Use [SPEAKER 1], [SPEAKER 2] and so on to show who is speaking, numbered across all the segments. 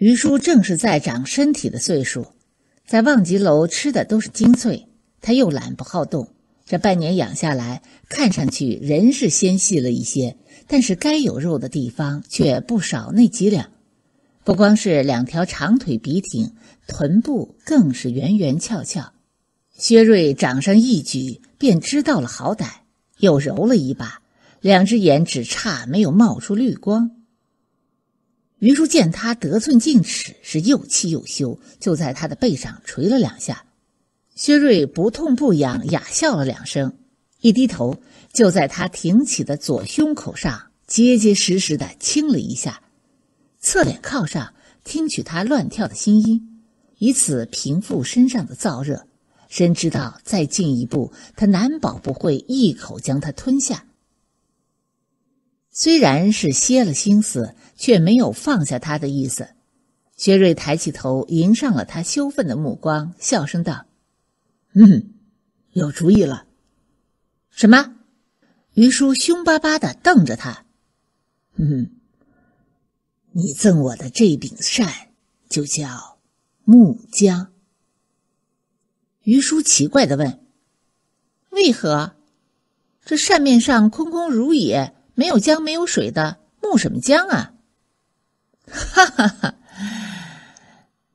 [SPEAKER 1] 于叔正是在长身体的岁数，在望极楼吃的都是精粹，他又懒不好动，这半年养下来，看上去人是纤细了一些，但是该有肉的地方却不少那几两。不光是两条长腿笔挺，臀部更是圆圆翘翘。薛瑞掌上一举便知道了好歹，又揉了一把，两只眼只差没有冒出绿光。于叔见他得寸进尺，是又气又羞，就在他的背上捶了两下。薛瑞不痛不痒，哑笑了两声，一低头就在他挺起的左胸口上结结实实的亲了一下，侧脸靠上，听取他乱跳的心音，以此平复身上的燥热。深知道再进一步，他难保不会一口将他吞下。虽然是歇了心思，却没有放下他的意思。薛瑞抬起头迎上了他羞愤的目光，笑声道：“嗯，有主意了。”“什么？”于叔凶巴巴的瞪着他。“嗯，你赠我的这柄扇就叫木浆。”于叔奇怪的问：“为何？这扇面上空空如也？”没有江，没有水的木什么江啊？哈哈哈！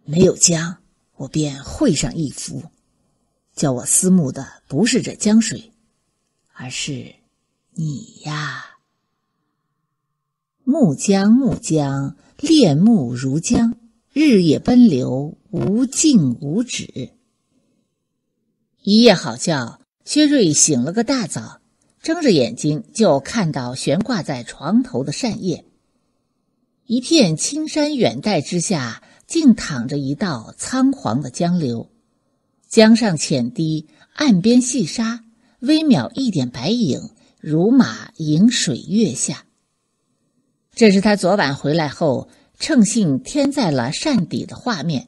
[SPEAKER 1] 没有江，我便绘上一幅。叫我思慕的不是这江水，而是你呀。木江，木江，恋木如江，日夜奔流无尽无止。一夜好觉，薛瑞醒了个大早。睁着眼睛就看到悬挂在床头的扇叶。一片青山远黛之下，竟躺着一道苍黄的江流。江上浅堤，岸边细沙，微渺一点白影，如马迎水月下。这是他昨晚回来后，乘兴添在了扇底的画面。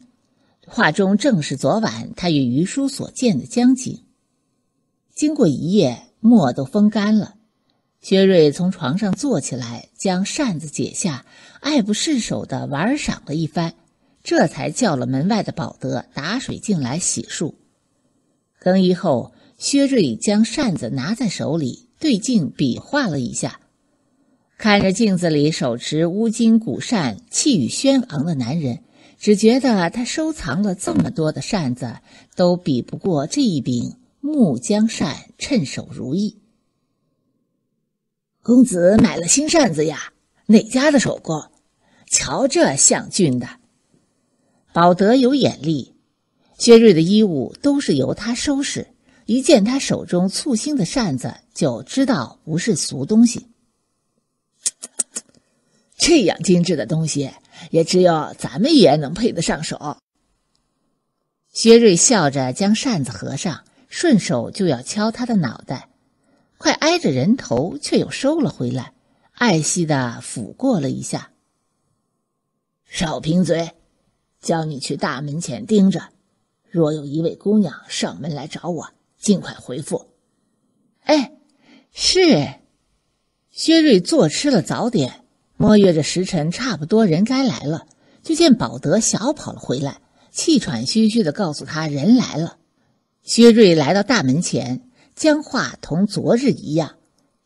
[SPEAKER 1] 画中正是昨晚他与余叔所见的江景。经过一夜。墨都风干了，薛瑞从床上坐起来，将扇子解下，爱不释手的玩赏了一番，这才叫了门外的保德打水进来洗漱。更衣后，薛瑞将扇子拿在手里，对镜比划了一下，看着镜子里手持乌金古扇、气宇轩昂的男人，只觉得他收藏了这么多的扇子，都比不过这一柄。木浆扇趁手如意，公子买了新扇子呀？哪家的手工？瞧这像俊的，保德有眼力。薛瑞的衣物都是由他收拾，一见他手中簇新的扇子，就知道不是俗东西。啧啧，这样精致的东西，也只有咱们爷能配得上手。薛瑞笑着将扇子合上。顺手就要敲他的脑袋，快挨着人头，却又收了回来，爱惜的抚过了一下。少贫嘴，叫你去大门前盯着，若有一位姑娘上门来找我，尽快回复。哎，是。薛瑞坐吃了早点，摸月着时辰差不多，人该来了，就见宝德小跑了回来，气喘吁吁的告诉他人来了。薛瑞来到大门前，江画同昨日一样，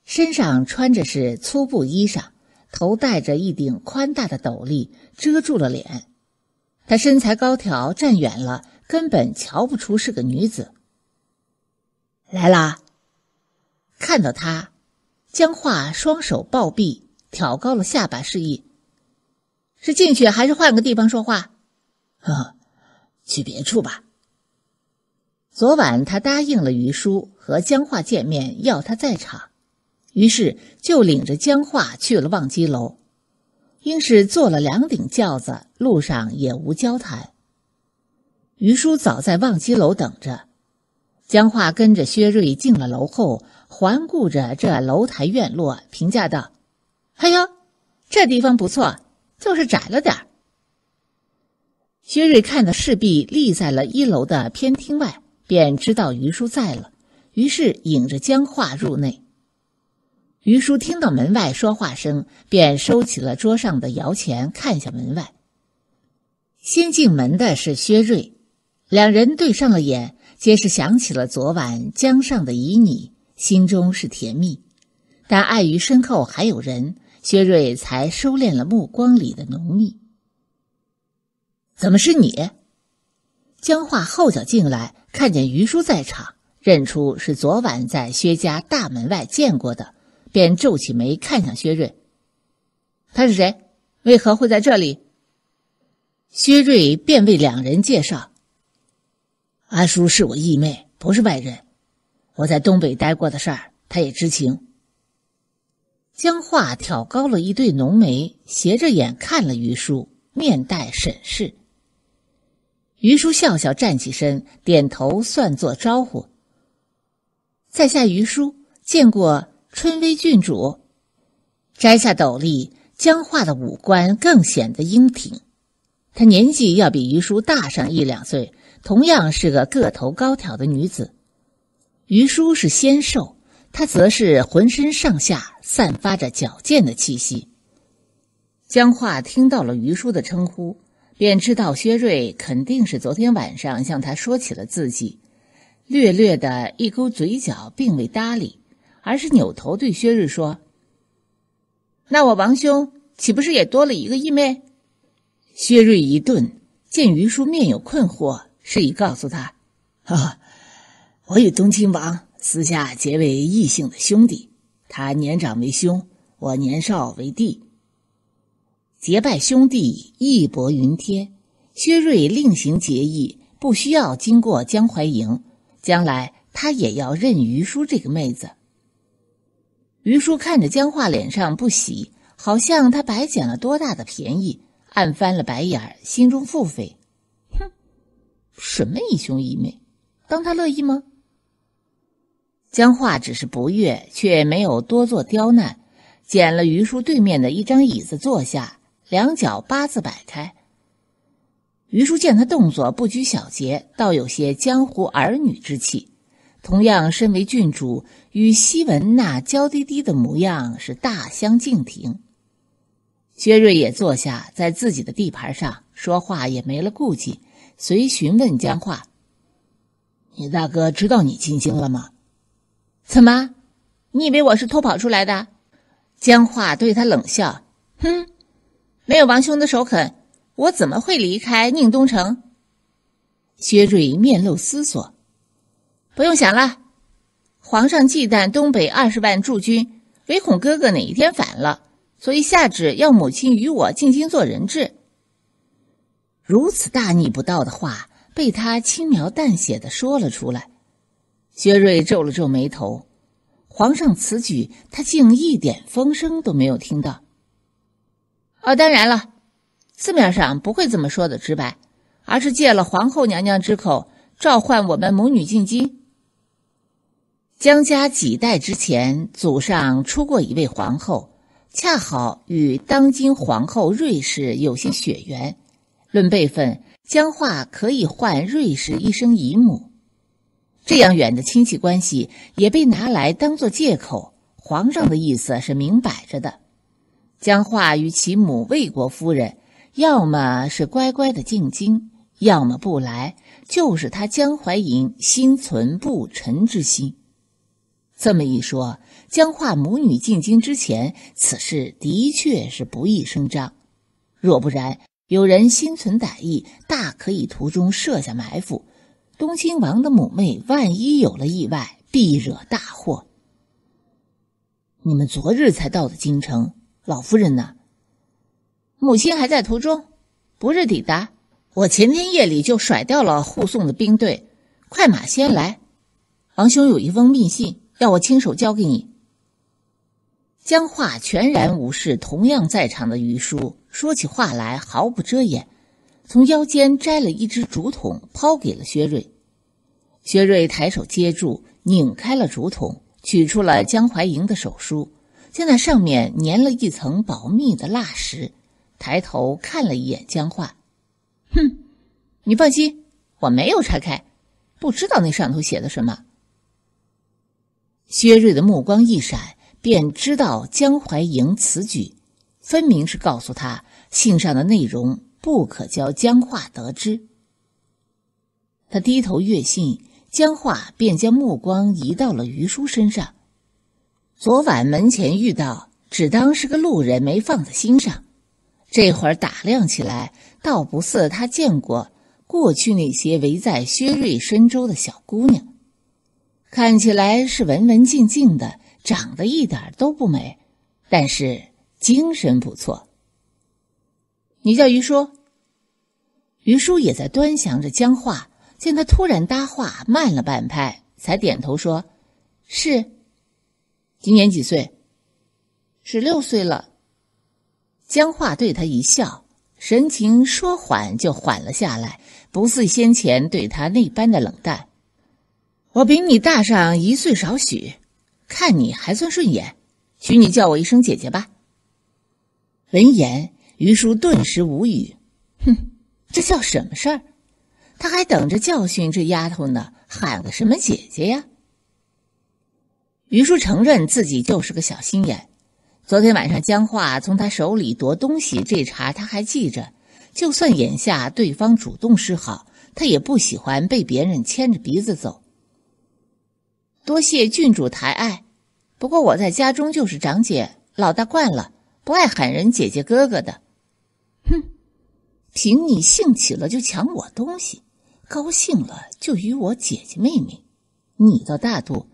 [SPEAKER 1] 身上穿着是粗布衣裳，头戴着一顶宽大的斗笠，遮住了脸。他身材高挑，站远了根本瞧不出是个女子。来啦！看到他，江画双手抱臂，挑高了下巴，示意：“是进去还是换个地方说话？”“呵 呵，去别处吧。”昨晚他答应了于叔和江化见面，要他在场，于是就领着江化去了望机楼。因是坐了两顶轿子，路上也无交谈。于叔早在望机楼等着，江化跟着薛瑞进了楼后，环顾着这楼台院落，评价道：“哎呦，这地方不错，就是窄了点儿。”薛瑞看的侍婢立在了一楼的偏厅外。便知道于叔在了，于是引着江画入内。于叔听到门外说话声，便收起了桌上的摇钱，看向门外。先进门的是薛瑞，两人对上了眼，皆是想起了昨晚江上的旖旎，心中是甜蜜。但碍于身后还有人，薛瑞才收敛了目光里的浓密。怎么是你？江画后脚进来，看见于叔在场，认出是昨晚在薛家大门外见过的，便皱起眉看向薛瑞：“他是谁？为何会在这里？”薛瑞便为两人介绍：“阿叔是我义妹，不是外人。我在东北待过的事儿，他也知情。”江画挑高了一对浓眉，斜着眼看了于叔，面带审视。于叔笑笑站起身，点头算作招呼。在下于叔，见过春薇郡主。摘下斗笠，江画的五官更显得英挺。她年纪要比于叔大上一两岁，同样是个个头高挑的女子。于叔是纤瘦，她则是浑身上下散发着矫健的气息。江画听到了于叔的称呼。便知道薛瑞肯定是昨天晚上向他说起了自己，略略的一勾嘴角，并未搭理，而是扭头对薛瑞说：“那我王兄岂不是也多了一个义妹？”薛瑞一顿，见于叔面有困惑，示意告诉他：“哈，我与东亲王私下结为异姓的兄弟，他年长为兄，我年少为弟。”结拜兄弟义薄云天，薛瑞另行结义，不需要经过江淮营。将来他也要认于叔这个妹子。于叔看着江化脸上不喜，好像他白捡了多大的便宜，暗翻了白眼儿，心中腹诽：“哼，什么义兄义妹，当他乐意吗？”江化只是不悦，却没有多做刁难，捡了于叔对面的一张椅子坐下。两脚八字摆开。于叔见他动作不拘小节，倒有些江湖儿女之气。同样身为郡主，与西文那娇滴滴的模样是大相径庭。薛瑞也坐下，在自己的地盘上说话也没了顾忌，随询问江画：「你大哥知道你进京了吗？”“怎么？你以为我是偷跑出来的？”江画对他冷笑：“哼。”没有王兄的首肯，我怎么会离开宁东城？薛瑞面露思索。不用想了，皇上忌惮东北二十万驻军，唯恐哥哥哪一天反了，所以下旨要母亲与我进京做人质。如此大逆不道的话，被他轻描淡写的说了出来。薛瑞皱了皱眉头，皇上此举，他竟一点风声都没有听到。哦，当然了，字面上不会这么说的直白，而是借了皇后娘娘之口召唤我们母女进京。江家几代之前祖上出过一位皇后，恰好与当今皇后瑞氏有些血缘，论辈分，江画可以唤瑞氏一声姨母。这样远的亲戚关系也被拿来当做借口，皇上的意思是明摆着的。江化与其母魏国夫人，要么是乖乖的进京，要么不来。就是他江怀银心存不臣之心。这么一说，江化母女进京之前，此事的确是不易声张。若不然，有人心存歹意，大可以途中设下埋伏。东亲王的母妹万一有了意外，必惹大祸。你们昨日才到的京城。老夫人呢？母亲还在途中，不日抵达。我前天夜里就甩掉了护送的兵队，快马先来。王兄有一封密信，要我亲手交给你。江画全然无视同样在场的余叔，说起话来毫不遮掩，从腰间摘了一只竹筒，抛给了薛瑞。薛瑞抬手接住，拧开了竹筒，取出了江淮莹的手书。将那上面粘了一层保密的蜡石。抬头看了一眼江画，哼，你放心，我没有拆开，不知道那上头写的什么。薛瑞的目光一闪，便知道江淮莹此举分明是告诉他，信上的内容不可教江画得知。他低头阅信，江画便将目光移到了于叔身上。昨晚门前遇到，只当是个路人，没放在心上。这会儿打量起来，倒不似他见过过去那些围在薛瑞身周的小姑娘。看起来是文文静静的，长得一点都不美，但是精神不错。你叫于叔，于叔也在端详着江画，见他突然搭话，慢了半拍，才点头说：“是。”今年几岁？十六岁了。江画对他一笑，神情说缓就缓了下来，不似先前对他那般的冷淡。我比你大上一岁少许，看你还算顺眼，许你叫我一声姐姐吧。闻言，于叔顿时无语，哼，这叫什么事儿？他还等着教训这丫头呢，喊个什么姐姐呀？于叔承认自己就是个小心眼。昨天晚上江画从他手里夺东西这茬他还记着。就算眼下对方主动示好，他也不喜欢被别人牵着鼻子走。多谢郡主抬爱，不过我在家中就是长姐老大惯了，不爱喊人姐姐哥哥的。哼，凭你兴起了就抢我东西，高兴了就与我姐姐妹妹，你倒大度。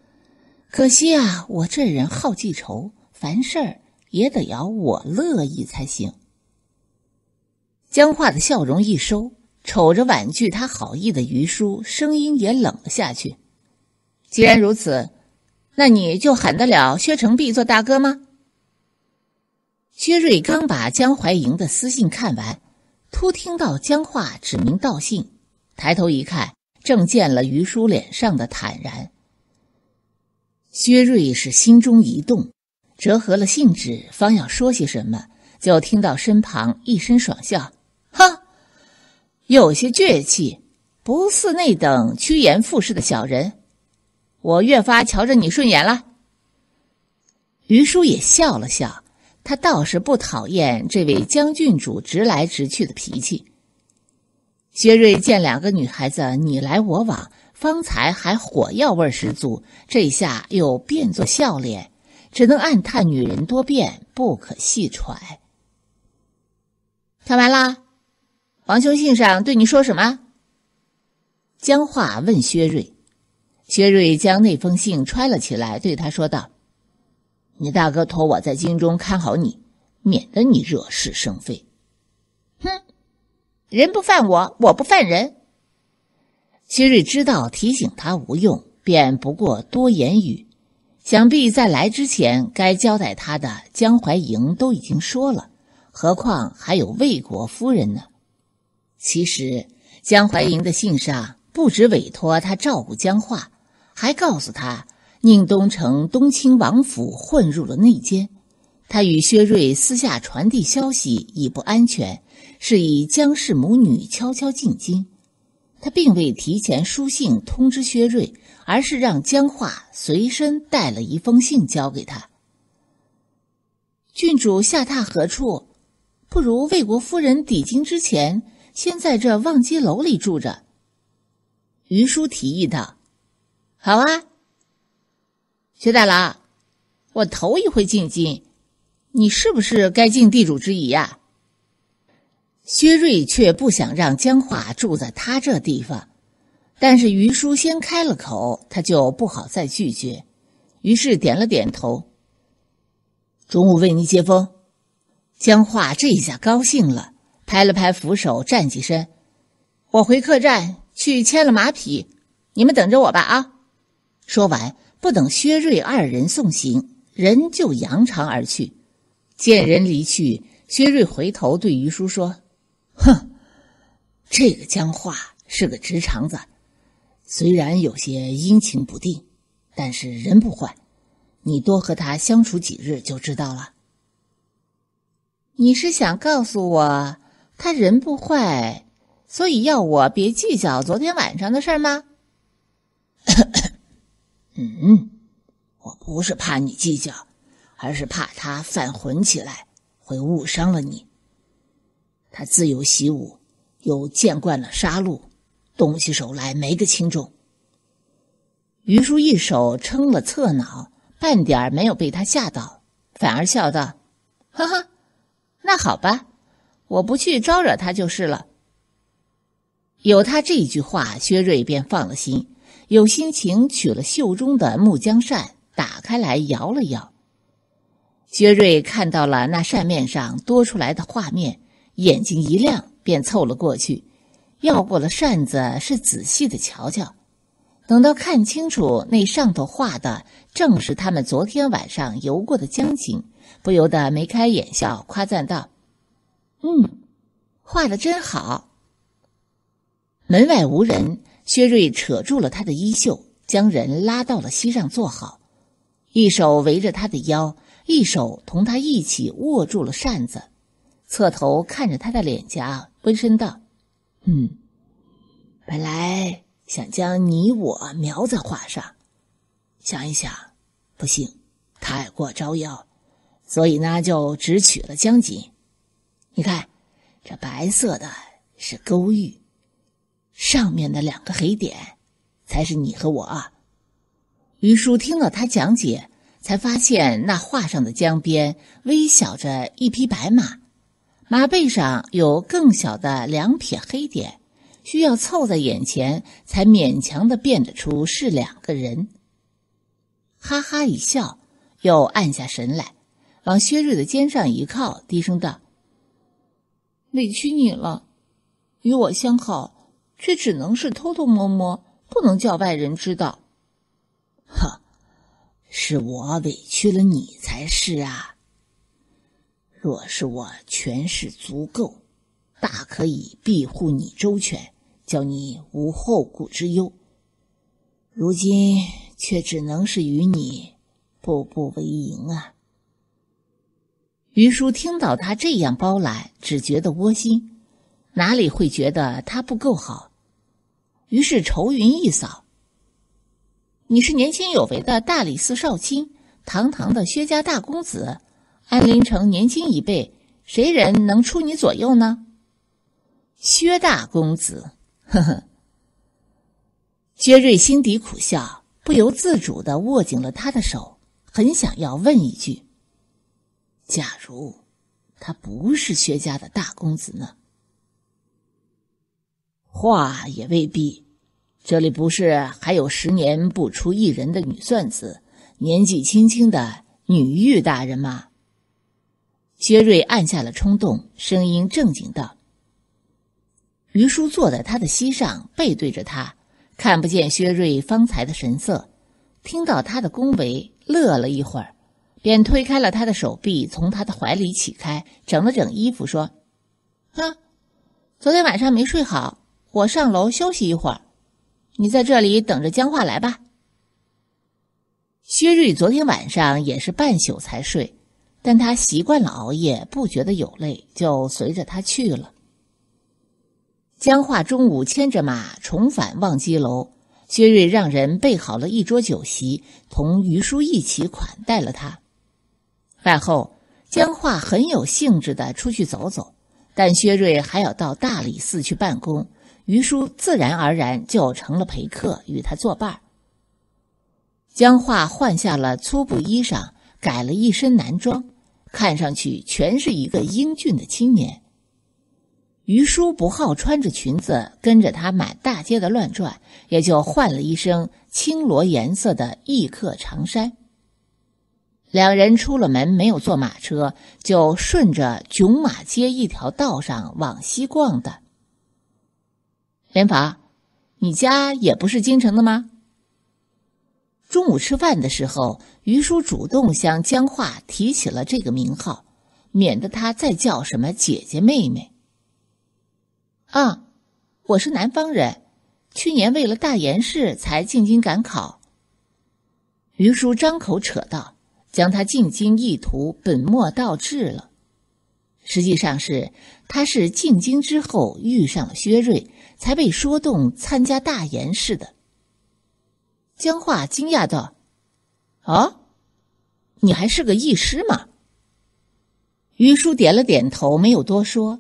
[SPEAKER 1] 可惜啊，我这人好记仇，凡事也得要我乐意才行。江化的笑容一收，瞅着婉拒他好意的于叔，声音也冷了下去。既然如此，那你就喊得了薛成碧做大哥吗？薛瑞刚把江淮莹的私信看完，突听到江化指名道姓，抬头一看，正见了于叔脸上的坦然。薛瑞是心中一动，折合了兴致，方要说些什么，就听到身旁一声爽笑：“哈，有些倔气，不似那等趋炎附势的小人，我越发瞧着你顺眼了。”于叔也笑了笑，他倒是不讨厌这位将郡主直来直去的脾气。薛瑞见两个女孩子你来我往。方才还火药味十足，这下又变作笑脸，只能暗叹女人多变，不可细揣。看完了，王兄信上对你说什么？江画问薛瑞。薛瑞将那封信揣了起来，对他说道：“你大哥托我在京中看好你，免得你惹是生非。”哼，人不犯我，我不犯人。薛瑞知道提醒他无用，便不过多言语。想必在来之前，该交代他的江淮营都已经说了，何况还有魏国夫人呢？其实江淮营的信上不止委托他照顾江化，还告诉他宁东城东亲王府混入了内奸，他与薛瑞私下传递消息已不安全，是以江氏母女悄悄进京。他并未提前书信通知薛瑞，而是让江化随身带了一封信交给他。郡主下榻何处？不如魏国夫人抵京之前，先在这望街楼里住着。于叔提议道：“好啊，薛大郎，我头一回进京，你是不是该尽地主之谊呀？”薛瑞却不想让江画住在他这地方，但是于叔先开了口，他就不好再拒绝，于是点了点头。中午为您接风，江画这一下高兴了，拍了拍扶手，站起身：“我回客栈去牵了马匹，你们等着我吧。”啊！说完，不等薛瑞二人送行，人就扬长而去。见人离去，薛瑞回头对于叔说。哼，这个江化是个直肠子，虽然有些阴晴不定，但是人不坏。你多和他相处几日就知道了。你是想告诉我，他人不坏，所以要我别计较昨天晚上的事儿吗？嗯，我不是怕你计较，而是怕他犯浑起来会误伤了你。他自由习武，又见惯了杀戮，动起手来没个轻重。于叔一手撑了侧脑，半点没有被他吓到，反而笑道：“哈哈，那好吧，我不去招惹他就是了。”有他这一句话，薛瑞便放了心，有心情取了袖中的木浆扇，打开来摇了摇。薛瑞看到了那扇面上多出来的画面。眼睛一亮，便凑了过去，要过了扇子，是仔细的瞧瞧。等到看清楚那上头画的正是他们昨天晚上游过的江景，不由得眉开眼笑，夸赞道：“嗯，画的真好。”门外无人，薛瑞扯住了他的衣袖，将人拉到了膝上坐好，一手围着他的腰，一手同他一起握住了扇子。侧头看着他的脸颊，温声道：“嗯，本来想将你我描在画上，想一想，不行，太过招摇，所以呢，就只取了江景。你看，这白色的是勾玉，上面的两个黑点，才是你和我。”于叔听了他讲解，才发现那画上的江边微小着一匹白马。马背上有更小的两撇黑点，需要凑在眼前才勉强的辨得出是两个人。哈哈一笑，又按下神来，往薛瑞的肩上一靠，低声道：“委屈你了，与我相好，却只能是偷偷摸摸，不能叫外人知道。哈，是我委屈了你才是啊。”若是我权势足够，大可以庇护你周全，叫你无后顾之忧。如今却只能是与你步步为营啊！于叔听到他这样包揽，只觉得窝心，哪里会觉得他不够好？于是愁云一扫。你是年轻有为的大理寺少卿，堂堂的薛家大公子。安陵城年轻一辈，谁人能出你左右呢？薛大公子，呵呵。薛瑞心底苦笑，不由自主的握紧了他的手，很想要问一句：“假如他不是薛家的大公子呢？”话也未必，这里不是还有十年不出一人的女算子，年纪轻轻的女玉大人吗？薛瑞按下了冲动，声音正经道：“于叔坐在他的膝上，背对着他，看不见薛瑞方才的神色。听到他的恭维，乐了一会儿，便推开了他的手臂，从他的怀里起开，整了整衣服，说：‘哼，昨天晚上没睡好，我上楼休息一会儿，你在这里等着江化来吧。’薛瑞昨天晚上也是半宿才睡。”但他习惯了熬夜，不觉得有累，就随着他去了。江化中午牵着马重返望西楼，薛瑞让人备好了一桌酒席，同于叔一起款待了他。饭后，江化很有兴致地出去走走，但薛瑞还要到大理寺去办公，于叔自然而然就成了陪客，与他作伴。江化换下了粗布衣裳，改了一身男装。看上去全是一个英俊的青年。于叔不好穿着裙子跟着他满大街的乱转，也就换了一身青罗颜色的异客长衫。两人出了门，没有坐马车，就顺着迥马街一条道上往西逛的。连法，你家也不是京城的吗？中午吃饭的时候，于叔主动向江画提起了这个名号，免得他再叫什么姐姐妹妹。啊，我是南方人，去年为了大盐市才进京赶考。于叔张口扯道，将他进京意图本末倒置了。实际上是，他是进京之后遇上了薛瑞，才被说动参加大盐市的。江化惊讶道：“啊，你还是个易师吗？”于叔点了点头，没有多说。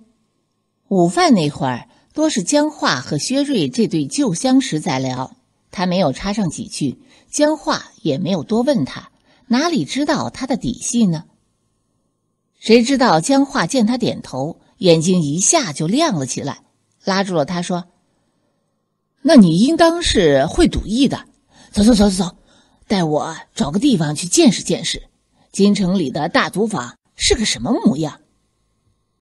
[SPEAKER 1] 午饭那会儿，多是江化和薛瑞这对旧相识在聊，他没有插上几句，江化也没有多问他，哪里知道他的底细呢？谁知道江化见他点头，眼睛一下就亮了起来，拉住了他说：“那你应当是会赌艺的。”走走走走走，带我找个地方去见识见识，京城里的大赌坊是个什么模样。